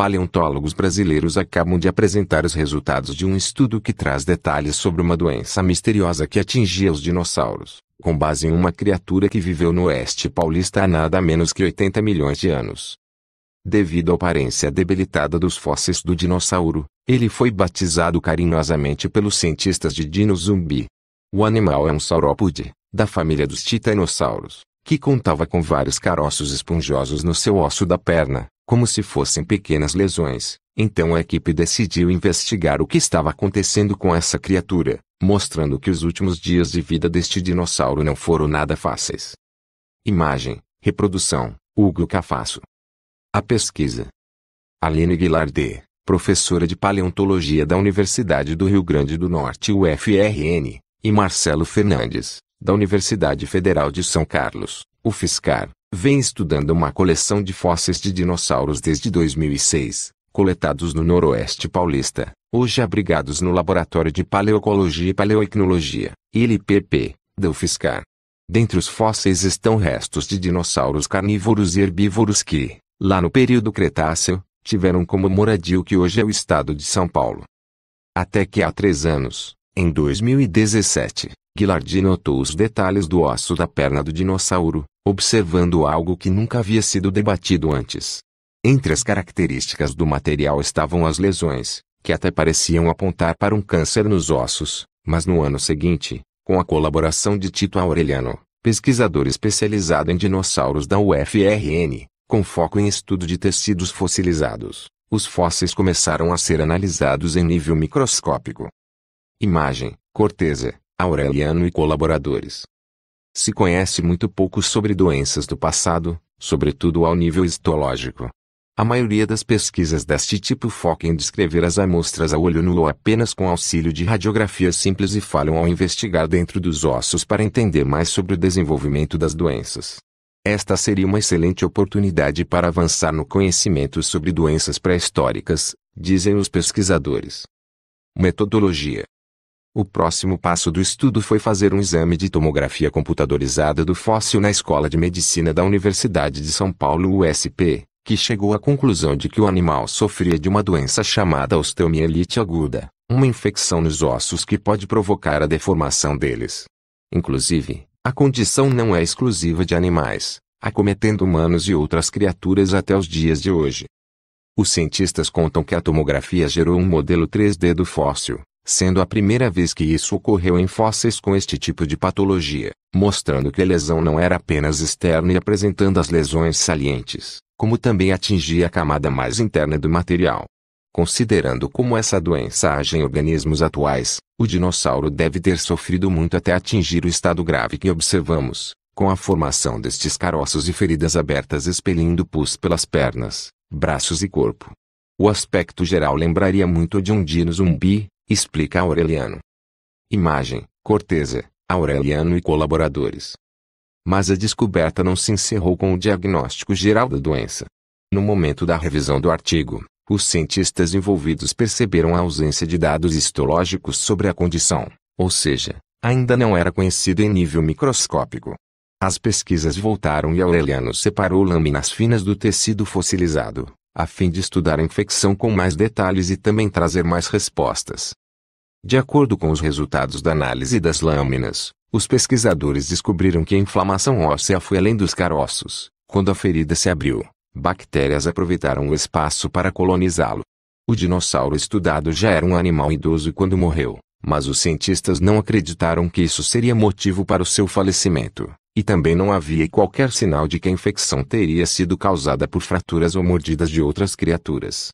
Paleontólogos brasileiros acabam de apresentar os resultados de um estudo que traz detalhes sobre uma doença misteriosa que atingia os dinossauros, com base em uma criatura que viveu no oeste paulista há nada menos que 80 milhões de anos. Devido à aparência debilitada dos fósseis do dinossauro, ele foi batizado carinhosamente pelos cientistas de dino zumbi. O animal é um saurópode, da família dos titanossauros, que contava com vários caroços esponjosos no seu osso da perna, como se fossem pequenas lesões. Então a equipe decidiu investigar o que estava acontecendo com essa criatura, mostrando que os últimos dias de vida deste dinossauro não foram nada fáceis. Imagem, reprodução, Hugo Cafasso. A pesquisa. Aline Guilardê, professora de paleontologia da Universidade do Rio Grande do Norte UFRN, e Marcelo Fernandes, da Universidade Federal de São Carlos, o FISCAR, vem estudando uma coleção de fósseis de dinossauros desde 2006, coletados no Noroeste Paulista, hoje abrigados no Laboratório de Paleocologia e Paleoecnologia, LPP, da UFSCar. Dentre os fósseis estão restos de dinossauros carnívoros e herbívoros que, lá no período Cretáceo, tiveram como moradia o que hoje é o estado de São Paulo. Até que há três anos, em 2017, Guilard notou os detalhes do osso da perna do dinossauro, observando algo que nunca havia sido debatido antes. Entre as características do material estavam as lesões, que até pareciam apontar para um câncer nos ossos, mas no ano seguinte, com a colaboração de Tito Aureliano, pesquisador especializado em dinossauros da UFRN, com foco em estudo de tecidos fossilizados, os fósseis começaram a ser analisados em nível microscópico. Imagem, corteza, Aureliano e colaboradores. Se conhece muito pouco sobre doenças do passado, sobretudo ao nível histológico. A maioria das pesquisas deste tipo foca em descrever as amostras a olho nu ou apenas com auxílio de radiografias simples e falham ao investigar dentro dos ossos para entender mais sobre o desenvolvimento das doenças. Esta seria uma excelente oportunidade para avançar no conhecimento sobre doenças pré-históricas, dizem os pesquisadores. Metodologia o próximo passo do estudo foi fazer um exame de tomografia computadorizada do fóssil na Escola de Medicina da Universidade de São Paulo USP, que chegou à conclusão de que o animal sofria de uma doença chamada osteomielite aguda, uma infecção nos ossos que pode provocar a deformação deles. Inclusive, a condição não é exclusiva de animais, acometendo humanos e outras criaturas até os dias de hoje. Os cientistas contam que a tomografia gerou um modelo 3D do fóssil, sendo a primeira vez que isso ocorreu em fósseis com este tipo de patologia, mostrando que a lesão não era apenas externa e apresentando as lesões salientes, como também atingia a camada mais interna do material. Considerando como essa doença age em organismos atuais, o dinossauro deve ter sofrido muito até atingir o estado grave que observamos, com a formação destes caroços e feridas abertas expelindo pus pelas pernas, braços e corpo. O aspecto geral lembraria muito de um dino zumbi, Explica Aureliano. Imagem, Corteza, Aureliano e colaboradores. Mas a descoberta não se encerrou com o diagnóstico geral da doença. No momento da revisão do artigo, os cientistas envolvidos perceberam a ausência de dados histológicos sobre a condição, ou seja, ainda não era conhecida em nível microscópico. As pesquisas voltaram e Aureliano separou lâminas finas do tecido fossilizado, a fim de estudar a infecção com mais detalhes e também trazer mais respostas. De acordo com os resultados da análise das lâminas, os pesquisadores descobriram que a inflamação óssea foi além dos caroços. Quando a ferida se abriu, bactérias aproveitaram o espaço para colonizá-lo. O dinossauro estudado já era um animal idoso quando morreu, mas os cientistas não acreditaram que isso seria motivo para o seu falecimento. E também não havia qualquer sinal de que a infecção teria sido causada por fraturas ou mordidas de outras criaturas.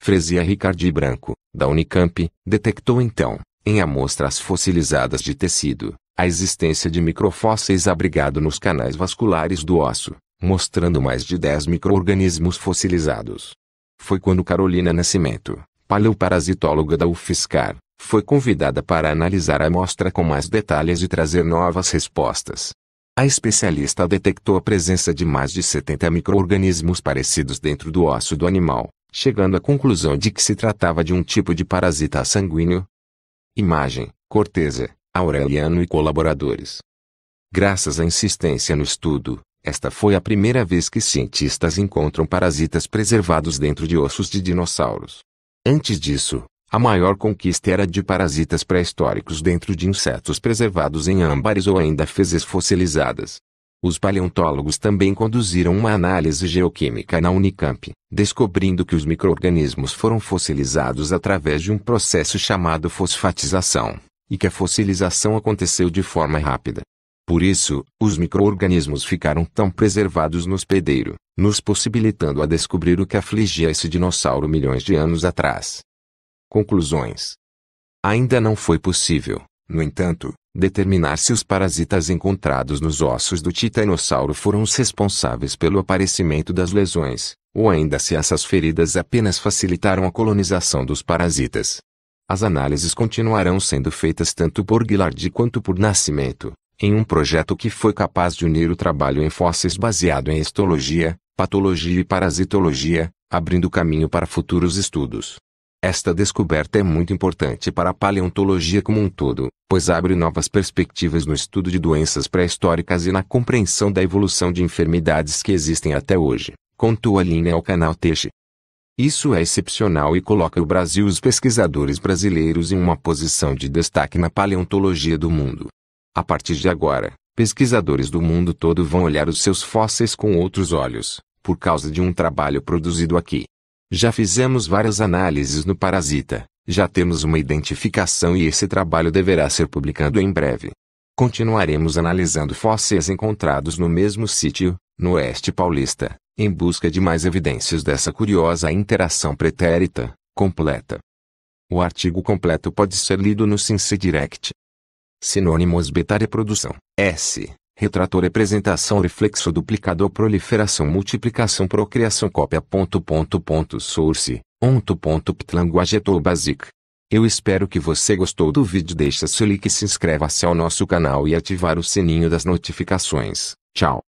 Fresia Ricardi Branco, da Unicamp, detectou então, em amostras fossilizadas de tecido, a existência de microfósseis abrigados nos canais vasculares do osso, mostrando mais de 10 microorganismos fossilizados. Foi quando Carolina Nascimento, paleoparasitóloga da UFSCar, foi convidada para analisar a amostra com mais detalhes e trazer novas respostas. A especialista detectou a presença de mais de 70 microorganismos parecidos dentro do osso do animal, chegando à conclusão de que se tratava de um tipo de parasita sanguíneo. Imagem, Cortese, Aureliano e colaboradores. Graças à insistência no estudo, esta foi a primeira vez que cientistas encontram parasitas preservados dentro de ossos de dinossauros. Antes disso, a maior conquista era de parasitas pré-históricos dentro de insetos preservados em âmbares ou ainda fezes fossilizadas. Os paleontólogos também conduziram uma análise geoquímica na Unicamp, descobrindo que os microorganismos foram fossilizados através de um processo chamado fosfatização, e que a fossilização aconteceu de forma rápida. Por isso, os microorganismos ficaram tão preservados no hospedeiro, nos possibilitando a descobrir o que afligia esse dinossauro milhões de anos atrás. Conclusões. Ainda não foi possível, no entanto, determinar se os parasitas encontrados nos ossos do titanossauro foram os responsáveis pelo aparecimento das lesões, ou ainda se essas feridas apenas facilitaram a colonização dos parasitas. As análises continuarão sendo feitas tanto por Guilardi quanto por Nascimento, em um projeto que foi capaz de unir o trabalho em fósseis baseado em histologia, patologia e parasitologia, abrindo caminho para futuros estudos. Esta descoberta é muito importante para a paleontologia como um todo, pois abre novas perspectivas no estudo de doenças pré-históricas e na compreensão da evolução de enfermidades que existem até hoje, contou a linha ao canal Teixe. Isso é excepcional e coloca o Brasil e os pesquisadores brasileiros em uma posição de destaque na paleontologia do mundo. A partir de agora, pesquisadores do mundo todo vão olhar os seus fósseis com outros olhos, por causa de um trabalho produzido aqui. Já fizemos várias análises no parasita, já temos uma identificação e esse trabalho deverá ser publicado em breve. Continuaremos analisando fósseis encontrados no mesmo sítio, no oeste paulista, em busca de mais evidências dessa curiosa interação pretérita, completa. O artigo completo pode ser lido no Sinse Direct. Sinônimos Beta Reprodução, S retrator representação reflexo duplicador proliferação multiplicação procriação cópia ponto ponto ponto source onto ponto ptlanguagetou basic eu espero que você gostou do vídeo deixa seu like se inscreva-se ao nosso canal e ativar o sininho das notificações tchau